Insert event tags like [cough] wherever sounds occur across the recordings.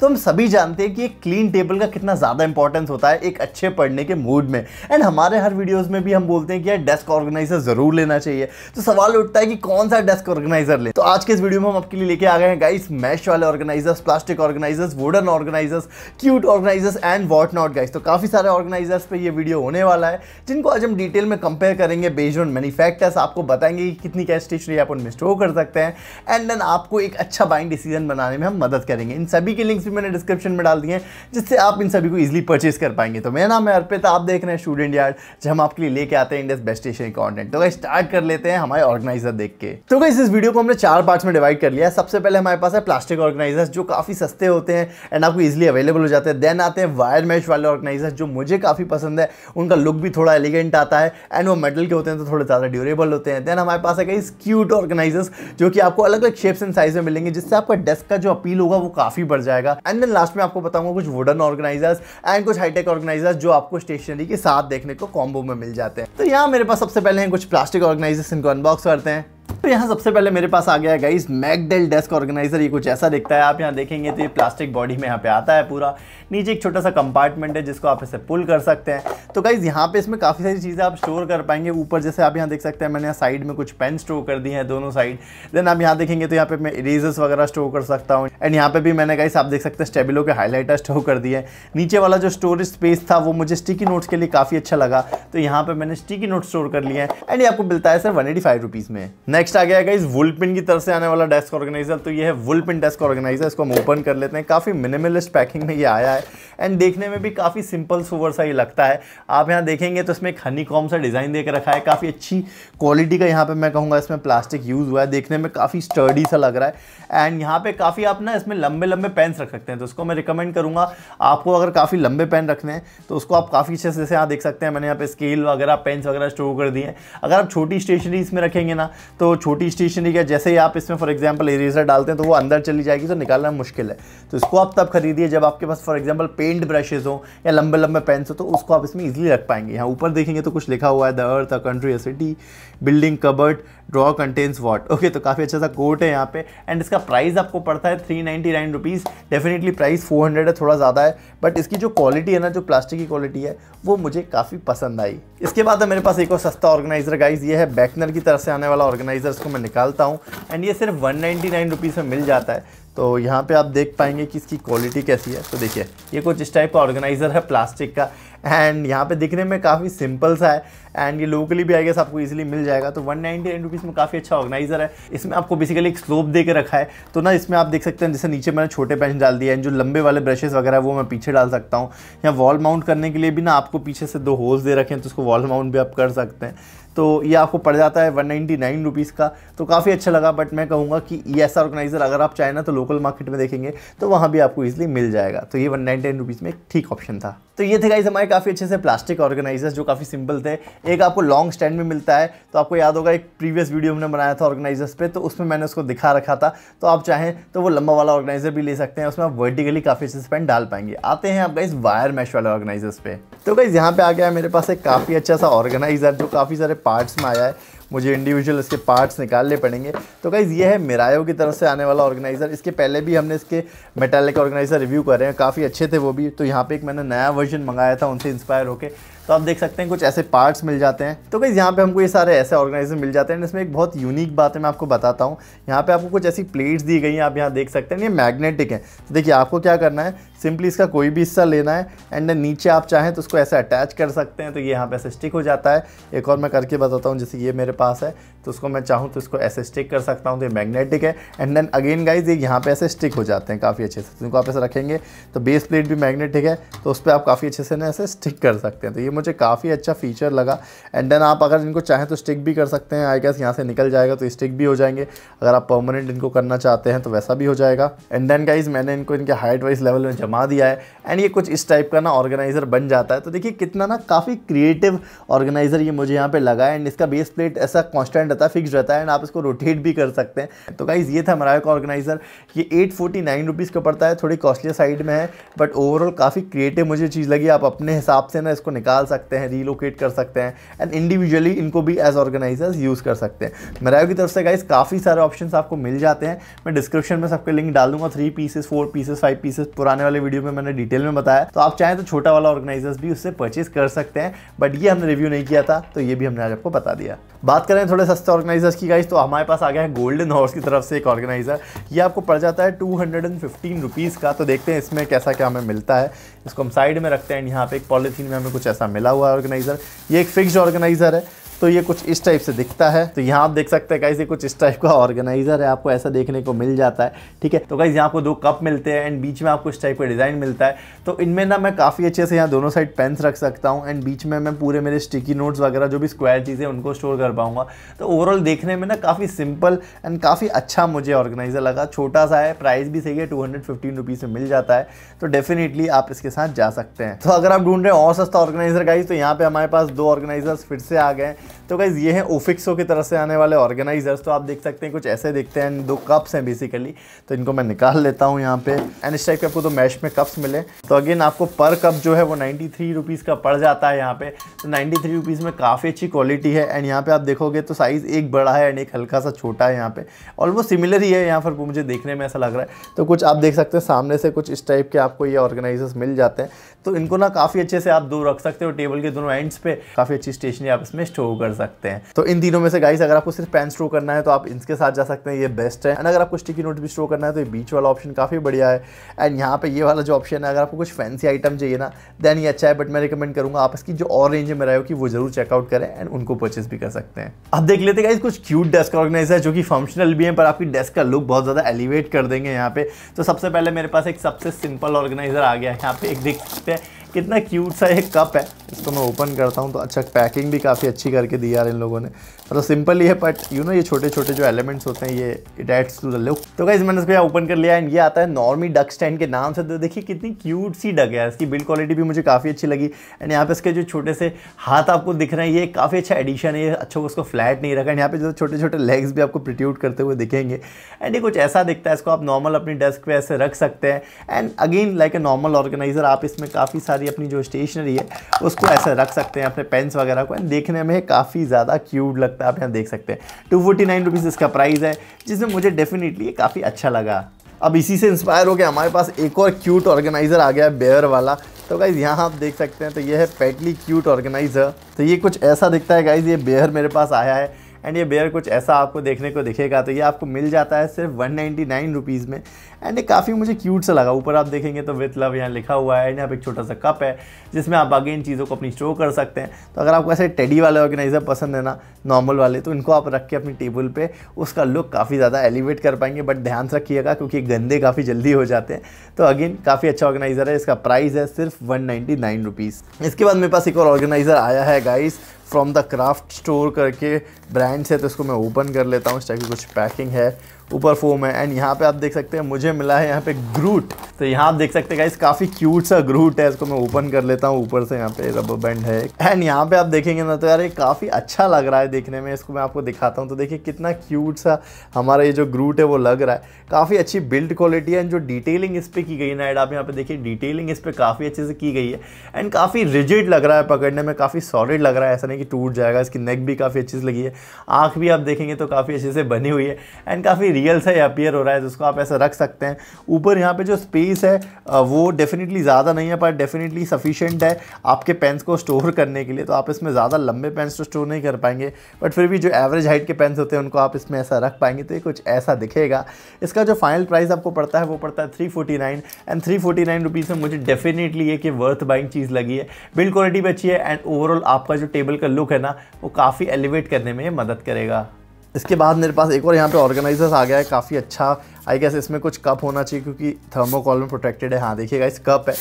तो हम सभी जानते हैं कि एक क्लीन टेबल का कितना ज़्यादा इंपॉर्टेंस होता है एक अच्छे पढ़ने के मूड में एंड हमारे हर वीडियोस में भी हम बोलते हैं कि यार डेस्क ऑर्गेनाइजर ज़रूर लेना चाहिए तो सवाल उठता है कि कौन सा डेस्क ऑर्गेनाइजर ले तो आज के इस वीडियो में हम आपके लिए लेके आ गए हैं गाइस मैश वाले organisers plastic organisers wooden organisers cute organisers and what not guys तो काफ़ी सारे ऑर्गेनाइजर्स पर ये वीडियो होने वाला है जिनको आज हम डिटेल में कंपेयर करेंगे बेस्ड ऑन मैनी फैक्टर्स आपको बताएंगे कि कितनी कैश स्टेशनरी आप उनमें स्टोर कर सकते हैं एंड देन आपको एक अच्छा बाइंग डिसीजन बनाने में हम मदद करेंगे इन सभी के लिंक्स भी मैंने डिस्क्रिप्शन में डाल दिए हैं जिससे आप इन सभी को ईजिली परचेज कर पाएंगे तो मेरा नाम है अर्पित आप देख रहे हैं स्टूडेंट यार्ड जो हम आपके लिए लेके आते हैं इंडिया बेस्ट स्टेशन कॉन्टेंट तो स्टार्ट कर लेते हैं हमारे ऑर्गेनाइजर देख के तो भाई इस वीडियो को हमने चार पार्ट में डिवाइड कर लिया सबसे पहले हमारे पास है प्लास्टिक ऑर्गेनाइजर जो काफ़ी सस्ते होते हैं एंड आपको ईजिली अवेलेबल हो जाते हैं देन आते हैं वायर मैश वाले ऑर्गेनाइजर जो मुझे काफ़ी पसंद है उनका लुक भी थोड़ा एलिगेंट आता है एंड वो मेटल के होते हैं तो थोड़े ज़्यादा ड्यूरेबल होते हैं देन हमारे पास है कई क्यूट ऑर्गेनाइजर्स जो कि आपको अलग अलग शेप्स एंड साइज में मिलेंगे जिससे आपका डेस्क का जो अपील होगा वो काफ़ी बढ़ जाएगा एंड देन लास्ट में आपको बताऊंगा कुछ वुडन ऑर्गेनाइजर्स एंड कुछ हाईटेक ऑर्गेनाइजर्स जो आपको स्टेशनरी के साथ देखने को कॉम्बो में मिल जाते हैं तो यहाँ मेरे पास सबसे पहले हैं कुछ प्लास्टिक ऑर्गेनाइजर्स इनको अनबॉक्स करते हैं तो यहाँ सबसे पहले मेरे पास आ गया गाइज मैकडेल डेस्क ऑर्गेनाइजर ये कुछ ऐसा दिखता है आप यहाँ देखेंगे तो ये प्लास्टिक बॉडी में यहाँ पे आता है पूरा नीचे एक छोटा सा कंपार्टमेंट है जिसको आप इसे पुल कर सकते हैं तो गाइज़ यहाँ पे इसमें काफ़ी सारी चीज़ें आप स्टोर कर पाएंगे ऊपर जैसे आप यहाँ देख सकते हैं मैंने साइड में कुछ पेन स्टोर कर दी है दोनों साइड देन आप यहाँ देखेंगे तो यहाँ पे मैं इरेजर्स वगैरह स्टोर कर सकता हूँ एंड यहाँ पे भी मैंने गाइस आप देख सकते हैं स्टेबिलो के हाईलाइटर स्टोर कर दिए नीचे वाला जो स्टोरेज स्पेस था वो मुझे स्टिकी नोट्स के लिए काफ़ी अच्छा लगा तो यहाँ पर मैंने स्टिकी नोट स्टोर कर लिए हैं एंड ये आपको मिलता है सर वन एटी में नेक्स्ट नेक्स्ट आ गया वुल वुलपिन की तरफ से आने वाला डेस्क ऑर्गेनाइजर तो ये है वुलपिन डेस्क ऑर्गेनाइजर इसको हम ओपन कर लेते हैं काफ़ी मिनिमलिस्ट पैकिंग में ये आया है एंड देखने में भी काफ़ी सिंपल सुवर सा ये लगता है आप यहाँ देखेंगे तो इसमें एक हनी कॉम सा डिज़ाइन देकर रखा है काफ़ी अच्छी क्वालिटी का यहाँ पे मैं कहूँगा इसमें प्लास्टिक यूज़ हुआ है देखने में काफ़ी स्टर्डी सा लग रहा है एंड यहाँ पर काफ़ी आप ना इसमें लंबे लंबे पेन्स रख सकते हैं तो उसको मैं रिकमेंड करूँगा आपको अगर काफ़ी लंबे पेन रखने हैं तो उसको आप काफ़ी अच्छे से यहाँ देख सकते हैं मैंने यहाँ पे स्केल वगैरह पेन्स वगैरह स्टोर कर दिए अगर आप छोटी स्टेशनरी इसमें रखेंगे ना तो छोटी स्टेशनरी का जैसे ही आप इसमें फॉर एग्जांपल इरेजर डालते हैं तो वो अंदर चली जाएगी तो निकालना मुश्किल है तो इसको आप तब खरीदिए जब आपके पास फॉर एग्जांपल पेंट ब्रशेज हो या लंबे लंबे पेंस हो तो उसको आप इसमें ईजिली रख पाएंगे यहाँ ऊपर देखेंगे तो कुछ लिखा हुआ है the earth a country a city building cupboard draw contains what okay तो काफ़ी अच्छा सा कोट है यहाँ पे एंड इसका प्राइस आपको पड़ता है three ninety nine rupees definitely price four hundred है थोड़ा ज़्यादा है बट इसकी जो क्वालिटी है ना जो प्लास्टिक की क्वालिटी है वो मुझे काफ़ी पसंद आई इसके बाद मेरे पास एक और सस्ता ऑर्गेनाइजर गाइज ये है बैकनर की तरफ से आने वाला ऑर्गेनाइजर इरेज़र को मैं निकालता हूँ एंड ये सिर्फ वन नाइन्टी में मिल जाता है तो यहाँ पे आप देख पाएंगे कि इसकी क्वालिटी कैसी है तो देखिए ये कुछ इस टाइप का ऑर्गेनाइज़र है प्लास्टिक का एंड यहाँ पे दिखने में काफ़ी सिंपल सा है एंड ये लोकली भी आई गेस आपको इजीली मिल जाएगा तो वन नाइन्टी नाइन रुपीज़ में काफ़ी अच्छा ऑर्गेनाइज़र है इसमें आपको बेसिकली एक स्लोप दे के रखा है तो ना इसमें आप देख सकते हैं जैसे नीचे मैंने छोटे पेंच डाल दिए हैं जो लंबे वाले ब्रशेज़ वगैरह वो मैं पीछे डाल सकता हूँ या वॉल माउंट करने के लिए भी ना आपको पीछे से दो होल्स दे रखें तो उसको वॉल माउंट भी आप कर सकते हैं तो ये आपको पड़ जाता है वन नाइन्टी नाइन रुपीज़ का तो काफ़ी अच्छा लगा बट मैं कहूँगा कि ये ऐसा ऑर्गेनाइज़र अगर आप चाहें ना तो लोकल मार्केट में देखेंगे तो वहाँ भी आपको ईजिली मिल जाएगा तो ये वन नाइन्टी नाइन रुपीज़ में एक ठीक ऑप्शन था तो ये थे गाइज हमारे काफ़ी अच्छे से प्लास्टिक ऑर्गेनाइजर्स जो काफ़ी सिंपल थे एक आपको लॉन्ग स्टैंड में मिलता है तो आपको याद होगा एक प्रीवियस वीडियो हमने बनाया था ऑर्गेनाइजर्स पे तो उसमें मैंने उसको दिखा रखा था तो आप चाहें तो वो लंबा वाला ऑर्गेनाइजर भी ले सकते हैं उसमें आप वर्टिकली काफ़ी अच्छे से पेन डाल पाएंगे आते हैं आप गाइज वायर मैश वाले ऑर्गेनाइजर्स पे तो गाइज यहाँ पे आ गया मेरे पास एक काफ़ी अच्छा सा ऑर्गेनाइजर जो काफ़ी सारे पार्ट्स में आया है मुझे इंडिविजुअल इसके पार्ट्स निकालने पड़ेंगे तो गाइज़ ये है मिरायो की तरफ से आने वाला ऑर्गेनाइज़र इसके पहले भी हमने इसके मेटालिक ऑर्गेनाइज़र रिव्यू कर रहे हैं काफ़ी अच्छे थे वो भी तो यहाँ पे एक मैंने नया वर्जन मंगाया था उनसे इंस्पायर होकर तो आप देख सकते हैं कुछ ऐसे पार्ट्स मिल जाते हैं तो गाइज़ यहाँ पे हमको ये सारे ऐसे ऑर्गेनाइजर मिल जाते हैं इसमें एक बहुत यूनिक बात है मैं आपको बताता हूँ यहाँ पे आपको कुछ ऐसी प्लेट्स दी गई हैं आप यहाँ देख सकते हैं ये मैग्नेटिक है तो देखिए आपको क्या करना है सिंपली इसका कोई भी हिस्सा लेना है एंड नीचे आप चाहें तो उसको ऐसे अटैच कर सकते हैं तो ये यहाँ पे ऐसे स्टिक हो जाता है एक और मैं करके बताता हूँ जैसे ये मेरे पास है तो उसको मैं चाहूँ तो इसको ऐसे स्टिक कर सकता हूँ तो ये मैग्नेटिक है एंड देन अगेन गाइज ये यहाँ पे ऐसे स्टिक हो जाते हैं काफ़ी अच्छे से तो इनको आप ऐसे रखेंगे तो बेस प्लेट भी मैग्नेटिक है तो उस पर आप काफ़ी अच्छे से ना ऐसे स्टिक कर सकते हैं तो ये मुझे काफ़ी अच्छा फीचर लगा एंड देन आप अगर इनको चाहें तो स्टिक भी कर सकते हैं आई गैस यहाँ से निकल जाएगा तो स्टिक भी हो जाएंगे अगर आप परमानेंट इनको करना चाहते हैं तो वैसा भी हो जाएगा एंड देन गाइज मैंने इनको इनके हाइट वाइज लेवल में जमा दिया है एंड ये कुछ इस टाइप का ना ऑर्गेनाइज़र बन जाता है तो देखिए कितना ना काफ़ी क्रिएटिव ऑर्गेनाइज़र ये मुझे यहाँ पर लगा है एंड इसका बेस प्लेट ऐसा कॉन्स्टेंट रहता है फिक्स रहता है एंड आप इसको रोटेट भी कर सकते हैं तो गाइज़ ये था मराया का ऑर्गेनाइज़र ये एट फोर्टी नाइन रुपीज़ का पड़ता है थोड़ी कॉस्टली साइड में है बट ओवरऑल काफ़ी क्रिएटिव मुझे चीज़ लगी आप अपने हिसाब से ना इसको निकाल सकते हैं रीलोकेट कर सकते हैं एंड इंडिविजुअली इनको भी एज ऑर्गेनाइजर्स यूज़ कर सकते हैं मराया की तरफ से गाइज काफ़ी सारे ऑप्शन आपको मिल जाते हैं मैं डिस्क्रिप्शन में सबके लिंक डाल दूंगा three pieces four pieces five pieces पुराने वाले वीडियो में मैंने डिटेल में बताया तो आप चाहें तो छोटा वाला ऑर्गेनाइजर्स भी उससे परचेज कर सकते हैं बट ये हमने रिव्यू नहीं किया था तो ये भी हमने आज आपको बता दिया बात करें थोड़े सस्ते सस्ते ऑर्गेनाइजर्स की गाइस तो हमारे पास आ गया है गोल्डन हॉर्स की तरफ से एक ऑर्गेनाइज़र ये आपको पड़ जाता है टू हंड्रेड का तो देखते हैं इसमें कैसा क्या हमें मिलता है इसको हम साइड में रखते हैं यहाँ पे एक पॉलिथीन में हमें कुछ ऐसा मिला हुआ है ऑर्गेनाइज़र ये एक फिक्स ऑर्गेनाइज़र है तो ये कुछ इस टाइप से दिखता है तो यहाँ आप देख सकते हैं कैसे कुछ इस टाइप का ऑर्गेनाइजर है आपको ऐसा देखने को मिल जाता है ठीक है तो कैसे यहाँ आपको दो कप मिलते हैं एंड बीच में आपको इस टाइप का डिज़ाइन मिलता है तो इनमें ना मैं काफ़ी अच्छे से यहाँ दोनों साइड पेन्स रख सकता हूँ एंड बीच में मैं पूरे मेरे स्टिकी नोट्स वगैरह जो भी स्क्वायर चीज़ें उनको स्टोर कर पाऊँगा तो ओवरऑल देखने में ना काफ़ी सिंपल एंड काफ़ी अच्छा मुझे ऑर्गेनाइजर लगा छोटा सा है प्राइस भी सही है टू हंड्रेड में मिल जाता है तो डेफिनेटली आप इसके साथ जा सकते हैं तो अगर आप ढूंढ रहे हैं और सस्ता ऑर्गेनाइजर का तो यहाँ पर हमारे पास दो ऑर्गेनाइजर्स फिर से आ गए हैं तो गाइज़ ये है ओफिक्सो की तरफ से आने वाले ऑर्गेनाइजर्स तो आप देख सकते हैं कुछ ऐसे देखते हैं दो कप्स हैं बेसिकली तो इनको मैं निकाल लेता हूँ यहाँ पे एंड इस टाइप के आपको तो मैश में कप्स मिले तो अगेन आपको पर कप जो है वो नाइन्टी थ्री रुपीज़ का पड़ जाता है यहाँ पे तो नाइन्टी थ्री रुपीज़ में काफ़ी अच्छी क्वालिटी है एंड यहाँ पर आप देखोगे तो साइज़ एक बड़ा है एंड एक हल्का सा छोटा है यहाँ पे ऑलमोस्ट सिमिलर ही है यहाँ पर मुझे देखने में ऐसा लग रहा है तो कुछ आप देख सकते हैं सामने से कुछ इस टाइप के आपको ये ऑर्गेनाइजर्स मिल जाते हैं तो इनको ना काफ़ी अच्छे से आप दो रख सकते हो टेबल के दोनों एंड्स पर काफ़ी अच्छी स्टेशनरी आप इसमें स्टोर कर सकते हैं तो इन तीनों में से गाइस अगर आपको सिर्फ पेन स्ट्रो करना है तो आप इनके साथ जा सकते हैं ये बेस्ट है एंड अगर आपको स्टिकी नोट भी स्टोर करना है तो ये बीच वाला ऑप्शन काफ़ी बढ़िया है एंड यहाँ पे ये वाला जो ऑप्शन है अगर आपको कुछ फैंसी आइटम चाहिए ना देन ये अच्छा है बट मैं रिकमेंड करूंगा आप इसकी जो और रेंज में रहे हो कि वो जरूर चेकआउट करें एंड उनको परचेस भी कर सकते हैं अब देख लेते गाइज कुछ क्यूट डेस्क ऑर्गेनाइजर जो कि फंक्शनल भी है पर आपकी डेस्क का लुक बहुत ज़्यादा एलिवेट कर देंगे यहाँ पे तो सबसे पहले मेरे पास एक सबसे सिंपल ऑर्गेनाइजर आ गया है यहाँ पे एक देख सकते हैं कितना क्यूट सा एक कप है इसको तो मैं ओपन करता हूँ तो अच्छा पैकिंग भी काफ़ी अच्छी करके दी यार इन लोगों ने मतलब सिंपल ही है बट यू नो ये छोटे छोटे जो एलिमेंट्स होते हैं ये it adds to the look तो गाइज मैंने इसको ओपन कर लिया एंड ये आता है नॉर्मी डक स्टैंड के नाम से तो देखिए कितनी क्यूट सी डग है इसकी बिल्ड क्वालिटी भी मुझे काफ़ी अच्छी लगी एंड यहाँ पे इसके जो छोटे से हाथ आपको दिख रहे हैं ये काफ़ी अच्छा एडिशन है ये अच्छा उसको फ्लैट नहीं रखा एंड यहाँ पे जो छोटे छोटे लेग्स भी आपको प्रिट्यूट करते हुए दिखेंगे एंड ये कुछ ऐसा दिखता है इसको आप नॉर्मल अपनी डेस्क पर ऐसे रख सकते हैं and again like a normal organiser आप इसमें काफ़ी सारी अपनी जो स्टेशनरी है उस उसको ऐसे रख सकते हैं अपने पेन्स वगैरह को देखने में काफ़ी ज़्यादा क्यूट लगता है आप यहाँ देख सकते हैं टू फोर्टी नाइन रुपीज़ इसका प्राइस है जिसमें मुझे डेफिनेटली काफ़ी अच्छा लगा अब इसी से इंस्पायर हो गया हमारे पास एक और क्यूट ऑर्गेनाइज़र आ गया बेयर वाला तो गाइज़ यहाँ आप देख सकते हैं तो ये है पेटली क्यूट ऑर्गेनाइज़र तो ये कुछ ऐसा दिखता है गाइज़ ये बेयर मेरे पास आया है एंड ये बेयर कुछ ऐसा आपको देखने को दिखेगा तो ये आपको मिल जाता है सिर्फ वन नाइन्टी में एंड ये काफ़ी मुझे क्यूट सा लगा ऊपर आप देखेंगे तो विथ लव यहाँ लिखा हुआ है एंड यहाँ पे एक छोटा सा कप है जिसमें आप आगे इन चीज़ों को अपनी स्टोर कर सकते हैं तो अगर आपको ऐसे टेडी वाले ऑर्गेनाइज़र पसंद है ना नॉर्मल वाले तो इनको आप रख के अपनी टेबल पर उसका लुक काफ़ी ज़्यादा एलिवेट कर पाएंगे बट ध्यान रखिएगा क्योंकि गंदे काफ़ी जल्दी हो जाते हैं तो अगेन काफ़ी अच्छा ऑर्गेनाइज़र है इसका प्राइस है सिर्फ वन नाइन्टी इसके बाद मेरे पास एक और ऑर्गेनाइज़र आया है guys from the craft store करके ब्रांड्स है तो इसको मैं ओपन कर लेता हूँ इस टाइप की कुछ पैकिंग है ऊपर फोम है एंड यहाँ पे आप देख सकते हैं मुझे मिला है यहाँ पे ग्रूट तो यहाँ आप देख सकते हैं गाइस काफ़ी क्यूट सा ग्रूट है इसको मैं ओपन कर लेता हूँ ऊपर से यहाँ पे रबर बैंड है एंड यहाँ पे आप देखेंगे ना तो यार ये काफ़ी अच्छा लग रहा है देखने में इसको मैं आपको दिखाता हूँ तो देखिए कितना क्यूट सा हमारा ये जो ग्रूट है वो लग रहा है काफ़ी अच्छी बिल्ड क्वालिटी है एंड जो डिटेलिंग इस पर की गई ना एड आप यहाँ पे देखिए डिटेलिंग इस पर काफ़ी अच्छे से की गई है एंड काफ़ी रिजिड लग रहा है पकड़ने में काफ़ी सॉलिड लग रहा है ऐसा नहीं कि टूट जाएगा इसकी नेक भी काफ़ी अच्छी से लगी है आँख भी आप देखेंगे तो काफ़ी अच्छे से बनी हुई है एंड काफ़ी रियल सा अपीयर हो रहा है जिसको आप ऐसा रख सकते हैं ऊपर यहाँ पे जो स्पेस है वो डेफिनेटली ज़्यादा नहीं है पर डेफिनेटली सफिशेंट है आपके पेन्स को स्टोर करने के लिए तो आप इसमें ज़्यादा लंबे पेंस तो स्टोर नहीं कर पाएंगे बट फिर भी जो एवरेज हाइट के पेन्स होते हैं उनको आप इसमें ऐसा रख पाएंगे तो ये कुछ ऐसा दिखेगा इसका जो फाइनल प्राइस आपको पड़ता है वो पड़ता है three nine and three forty nine rupees में मुझे डेफिनेटली ये कि वर्थ बाइंग चीज़ लगी है बिल्ड क्वालिटी भी अच्छी है एंड ओवरऑल आपका जो टेबल का लुक है ना वो काफ़ी एलिवेट करने में मदद करेगा इसके बाद मेरे पास एक और यहाँ पे ऑर्गेनाइजर्स आ गया है काफ़ी अच्छा आई गेस इसमें कुछ कप होना चाहिए क्योंकि थर्मोकॉल में प्रोटेक्टेड है हाँ देखिएगा इस कप है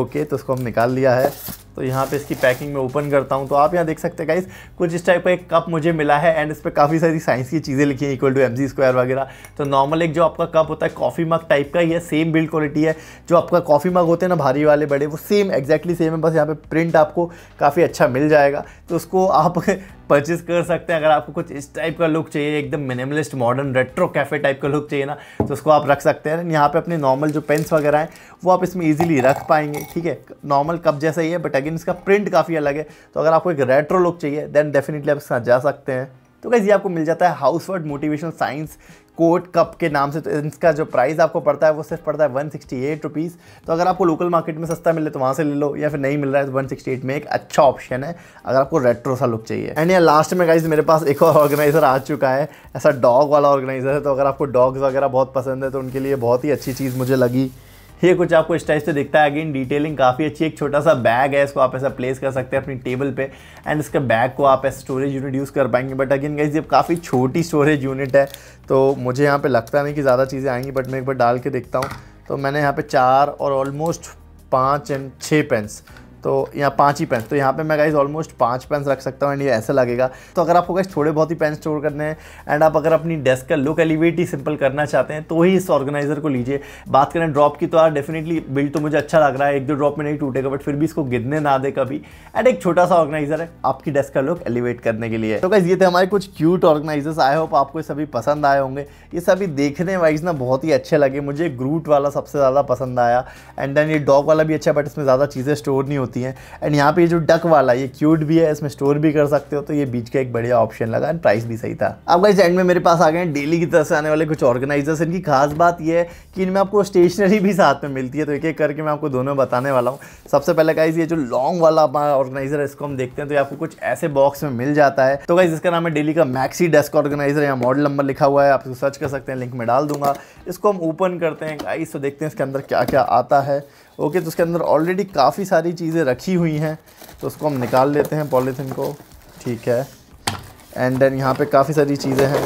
ओके तो उसको हम निकाल लिया है तो यहाँ पे इसकी पैकिंग में ओपन करता हूँ तो आप यहाँ देख सकते हैं गाइस कुछ इस टाइप का एक कप मुझे मिला है एंड इस पर काफ़ी सारी साइंस की चीज़ें लिखी हैं इक्वल टू एम स्क्वायर वगैरह तो नॉर्मल एक जो आपका कप होता है कॉफ़ी मग टाइप का ही है सेम बिल्ड क्वालिटी है जो आपका कॉफ़ी मग होते हैं ना भारी वाले बड़े वो सेम एक्जैक्टली सेम है बस यहाँ पर प्रिंट आपको काफ़ी अच्छा मिल जाएगा तो उसको आप परचेज [laughs] कर सकते हैं अगर आपको कुछ इस टाइप का लुक चाहिए एकदम minimalist modern retro cafe type का लुक चाहिए ना तो उसको आप रख सकते हैं यहाँ पे अपने नॉर्मल जो पेंस वगैरह हैं वो आप इसमें इजीली रख पाएंगे ठीक है नॉर्मल कप जैसा ही है बट लेकिन इसका प्रिंट काफ़ी अलग है तो अगर आपको एक रेट्रो लुक चाहिए देन डेफिनेटली आप इसके जा सकते हैं तो कैसे ये आपको मिल जाता है house word motivational science quote cup के नाम से तो इसका जो प्राइस आपको पड़ता है वो सिर्फ पड़ता है वन सिक्सटी एट रुपीज़ तो अगर आपको लोकल मार्केट में सस्ता मिले तो वहाँ से ले लो या फिर नहीं मिल रहा है तो वन सिक्सटी एट में एक अच्छा ऑप्शन है अगर आपको रेट्रो सा लुक चाहिए एंड या लास्ट में गाइज मेरे पास एक और ऑर्गेनाइज़र आ चुका है ऐसा डॉग वाला ऑर्गेनाइज़र है तो अगर आपको डॉग्स वगैरह बहुत पसंद है तो उनके लिए बहुत ही अच्छी चीज़ मुझे लगी ये कुछ आपको इस टाइप से दिखता है अगेन डिटेलिंग काफ़ी अच्छी एक छोटा सा बैग है इसको आप ऐसा प्लेस कर सकते हैं अपनी टेबल पे एंड इसके बैग को आप ऐसे स्टोरेज यूनिट यूज़ कर पाएंगे बट अगेन गाइज ये काफ़ी छोटी स्टोरेज यूनिट है तो मुझे यहाँ पर लगता नहीं कि ज़्यादा चीज़ें आएंगी बट मैं एक बार डाल के देखता हूँ तो मैंने यहाँ पर चार और ऑलमोस्ट पाँच एंड छः पेन्स तो यहाँ पाँच ही पेन्स तो यहाँ पे मैं गाइज ऑलमोस्ट पाँच पेन्स रख सकता हूँ एंड ये ऐसा लगेगा तो अगर आपको गाइज थोड़े बहुत ही पेन स्टोर करने हैं एंड आप अगर अपनी डेस्क का लुक एलिवेट ही सिंपल करना चाहते हैं तो ही इस ऑर्गेनाइजर को लीजिए बात करें ड्रॉप की तो यार डेफिनेटली बिल्ड तो मुझे अच्छा लग रहा है एक दो ड्रॉप में नहीं टूटेगा बट फिर भी इसको गिरने ना दे कभी एंड एक छोटा सा ऑर्गेनाइजर है आपकी डेस्क का लुक एलिवेट करने के लिए तो गाइज ये थे हमारे कुछ क्यूट ऑर्गेनाइजर्स आए होप आपको सभी पसंद आए होंगे ये सभी देखने वाइज ना बहुत ही अच्छे लगे मुझे ग्रूट वाला सबसे ज़्यादा पसंद आया एंड देन ये डॉग वाला भी अच्छा बट इसमें ज़्यादा चीज़ें स्टोर नहीं होती होती हैं एंड यहाँ पे ये जो डक वाला ये क्यूट भी है इसमें स्टोर भी कर सकते हो तो ये बीच का एक बढ़िया ऑप्शन लगा एंड प्राइस भी सही था अब इस एंड में मेरे पास आ गए डेली की तरफ से आने वाले कुछ ऑर्गेनाइजर्स इनकी खास बात यह है कि इनमें आपको स्टेशनरी भी साथ में मिलती है तो एक एक करके मैं आपको दोनों बताने वाला हूँ सबसे पहले गाइज ये जो लॉन्ग वाला ऑर्गेनाइजर है इसको हम देखते हैं तो आपको कुछ ऐसे बॉक्स में मिल जाता है तो गाइज इसका नाम है डेली का मैक्सी डेस्क ऑर्गेनाइजर या मॉडल नंबर लिखा हुआ है आप इसको सर्च कर सकते हैं लिंक में डाल दूंगा इसको हम ओपन करते हैं गाइज तो देखते हैं इसके अंदर क्या क्या आता है ओके तो उसके अंदर ऑलरेडी काफ़ी सारी चीज़ें रखी हुई हैं तो उसको हम निकाल लेते हैं पॉलीथिन को ठीक है एंड देन यहाँ पे काफ़ी सारी चीज़ें हैं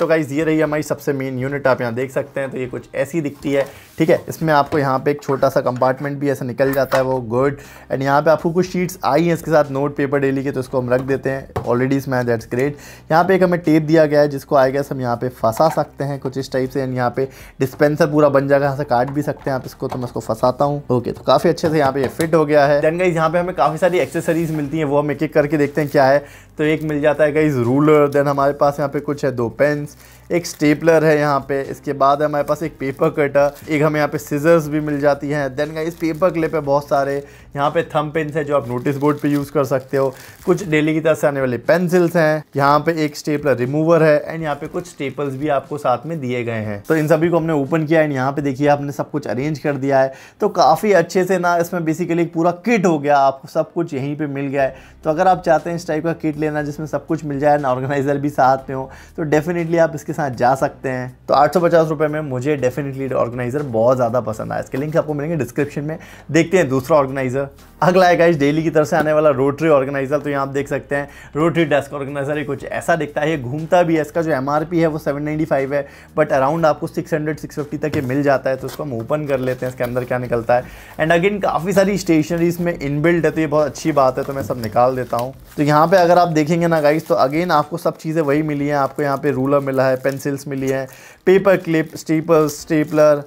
तो गाइज़ ये रही हमारी सबसे मेन यूनिट आप यहाँ देख सकते हैं तो ये कुछ ऐसी दिखती है ठीक है इसमें आपको यहाँ पे एक छोटा सा कंपार्टमेंट भी ऐसा निकल जाता है वो गुड एंड यहाँ पे आपको कुछ शीट्स आई हैं इसके साथ नोट पेपर डेली के तो इसको हम रख देते हैं ऑलरेडी इसमें दैट्स ग्रेट यहाँ पे एक हमें टेप दिया गया है जिसको आई गैस हम यहाँ पे फंसा सकते हैं कुछ इस टाइप से एंड यहाँ पे डिस्पेंसर पूरा बन जाएगा यहाँ से काट भी सकते हैं आप इसको तो मैं इसको फंसाता हूँ ओके तो काफ़ी अच्छे से यहाँ पे फिट हो गया है देन गाइज यहाँ पे हमें काफ़ी सारी एक्सेसरीज मिलती है वो हम एक एक करके देखते हैं क्या है तो एक मिल जाता है गाइज रूलर देन हमारे पास यहाँ पे कुछ है दो पेन्स एक स्टेपलर है यहाँ पे इसके बाद हमारे पास एक पेपर कटर एक हमें यहाँ पे सीजर्स भी मिल जाती हैं देन का इस पेपर क्लिप है बहुत सारे यहाँ पे थम पेन्स है जो आप नोटिस बोर्ड पे यूज़ कर सकते हो कुछ डेली की तरह से आने वाले पेंसिल्स हैं यहाँ पे एक स्टेपलर रिमूवर है एंड यहाँ पे कुछ स्टेपल्स भी आपको साथ में दिए गए हैं तो इन सभी को हमने ओपन किया एंड यहाँ पे देखिए आपने सब कुछ अरेंज कर दिया है तो काफ़ी अच्छे से ना इसमें बेसिकली पूरा किट हो गया आपको सब कुछ यहीं पर मिल गया है तो अगर आप चाहते हैं इस टाइप का किट लेना जिसमें सब कुछ मिल जाए ना ऑर्गेनाइजर भी साथ में हो तो डेफिनेटली आप इसके साथ जा सकते हैं तो आठ सौ में मुझे डेफिनेटली ऑर्गेनाइज़र बहुत ज़्यादा पसंद आया इसके लिंक आपको मिलेंगे डिस्क्रिप्शन में देखते हैं दूसरा ऑर्गेनाइज़र अगला है इस डेली की तरफ से आने वाला रोटरी ऑर्गेनाइज़र तो यहाँ आप देख सकते हैं रोटरी डेस्क ऑर्गेनाइज़र ही कुछ ऐसा दिखता है ये घूमता भी है इसका जो एम है वो सेवन है बट अराउंड आपको सिक्स हंड्रेड तक ये मिल जाता है तो उसको हम ओपन कर लेते हैं इसके अंदर क्या निकलता है एंड अगेन काफ़ी सारी स्टेशनरी इसमें इनबिल्ट है तो ये बहुत अच्छी बात है तो मैं सब निकाल देता हूँ तो यहाँ पर अगर आप देखेंगे ना गाइज तो अगेन आपको सब चीज़ें वही मिली हैं आपको यहाँ पे रूलर मिला है पेंसिल्स मिली हैं paper clip staple stapler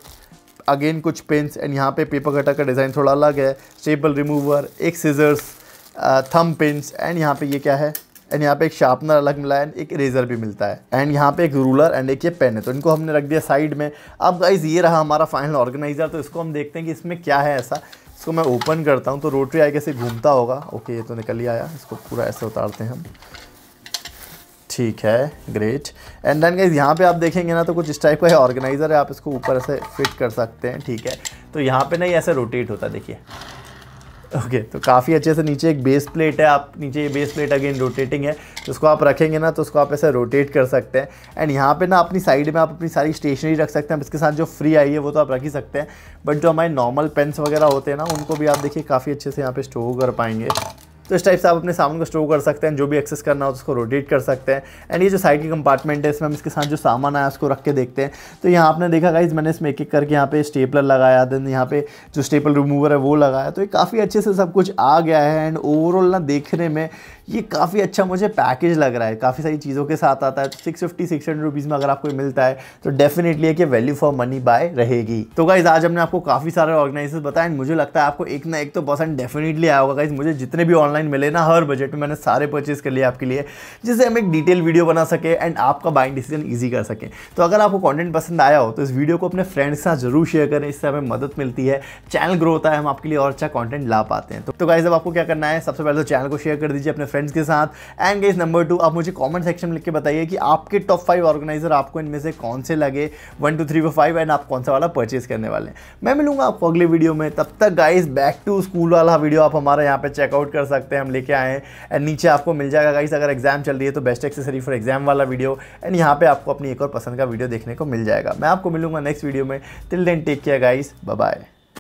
again कुछ पेंस एंड यहाँ पे पेपर कटर का डिज़ाइन थोड़ा अलग है स्टेपल रिमूवर एक सीजर्स थम पेंस एंड यहाँ पे ये क्या है एंड यहाँ पे एक शार्पनर अलग मिला है एक इरेजर भी मिलता है एंड यहाँ पे एक रूलर एंड एक ये पेन है तो इनको हमने रख दिया साइड में अब गाइज ये रहा हमारा फाइनल ऑर्गेनाइज़र तो इसको हम देखते हैं कि इसमें क्या है ऐसा इसको मैं ओपन करता हूँ तो रोटरी आई कैसे घूमता होगा ओके ये तो निकल ही आया इसको पूरा ऐसे उतारते हैं हम ठीक है ग्रेट एंड देन गाइज यहाँ पे आप देखेंगे ना तो कुछ इस टाइप का ऑर्गेनाइज़र है आप इसको ऊपर ऐसे फिट कर सकते हैं ठीक है तो यहाँ पे नहीं ऐसे रोटेट होता देखिए ओके okay, तो काफ़ी अच्छे से नीचे एक बेस प्लेट है आप नीचे ये बेस प्लेट अगेन रोटेटिंग है तो उसको आप रखेंगे ना तो उसको आप ऐसे रोटेट कर सकते हैं एंड यहाँ पे ना अपनी साइड में आप अपनी सारी स्टेशनरी रख सकते हैं इसके साथ जो फ्री आई है वो तो आप रख ही सकते हैं बट जो हमारे नॉर्मल पेन्स वगैरह होते हैं ना उनको भी आप देखिए काफ़ी अच्छे से यहाँ पर स्टोर कर पाएंगे तो इस टाइप से आप अपने सामान को स्टोर कर सकते हैं जो भी एक्सेस करना हो तो उसको रोटेट कर सकते हैं एंड ये जो साइड की कंपार्टमेंट है इसमें हम इसके साथ जो सामान आया उसको रख के देखते हैं तो यहाँ आपने देखा गाइज मैंने इसमें एक एक करके यहाँ पे स्टेपलर लगाया देन यहाँ पे जो स्टेपल रिमूवर है वो लगाया तो ये काफ़ी अच्छे से सब कुछ आ गया है एंड ओवरऑल ना देखने में ये काफ़ी अच्छा मुझे पैकेज लग रहा है काफ़ी सारी चीज़ों के साथ आता है तो six fifty six hundred rupees में अगर आपको मिलता है तो डेफिनेटली है कि वैल्यू फॉर मनी बाय रहेगी तो गाइज़ आज हमने आपको काफ़ी सारे ऑर्गेनाइजर्स बताए मुझे लगता है आपको एक ना एक तो पसंद डेफिनेटली आया होगा गाइज मुझे जितने भी ऑनलाइन ऑनलाइन मिले ना हर बजट में मैंने सारे परचेज कर लिए आपके लिए जिससे हम एक डिटेल वीडियो बना सके एंड आपका बाइंग डिसीजन ईजी कर सकें तो अगर आपको कॉन्टेंट पसंद आया हो तो इस वीडियो को अपने फ्रेंड्स के साथ जरूर शेयर करें इससे हमें मदद मिलती है चैनल ग्रो होता है हम आपके लिए और अच्छा कॉन्टेंट ला पाते हैं तो, गाइज अब आपको क्या करना है सबसे पहले तो चैनल को शेयर कर दीजिए अपने फ्रेंड्स के साथ एंड गाइज नंबर टू आप मुझे कॉमेंट सेक्शन में लिख के बताइए कि आपके टॉप फाइव ऑर्गेनाइजर आपको इनमें से कौन से लगे one two three four five and आप कौन सा वाला परचेज करने वाले हैं मैं मिलूंगा आपको अगले वीडियो में तब तक गाइज बैक टू स्कूल वाला वीडियो आप हमारे यहाँ पे चेकआउट कर सकते सकते हैं हम लेके आए हैं एंड नीचे आपको मिल जाएगा गाइस अगर एग्जाम चल रही है तो बेस्ट एक्सेसरी फॉर एग्जाम वाला वीडियो एंड यहाँ पे आपको अपनी एक और पसंद का वीडियो देखने को मिल जाएगा मैं आपको मिलूंगा नेक्स्ट वीडियो में till then take care guys bye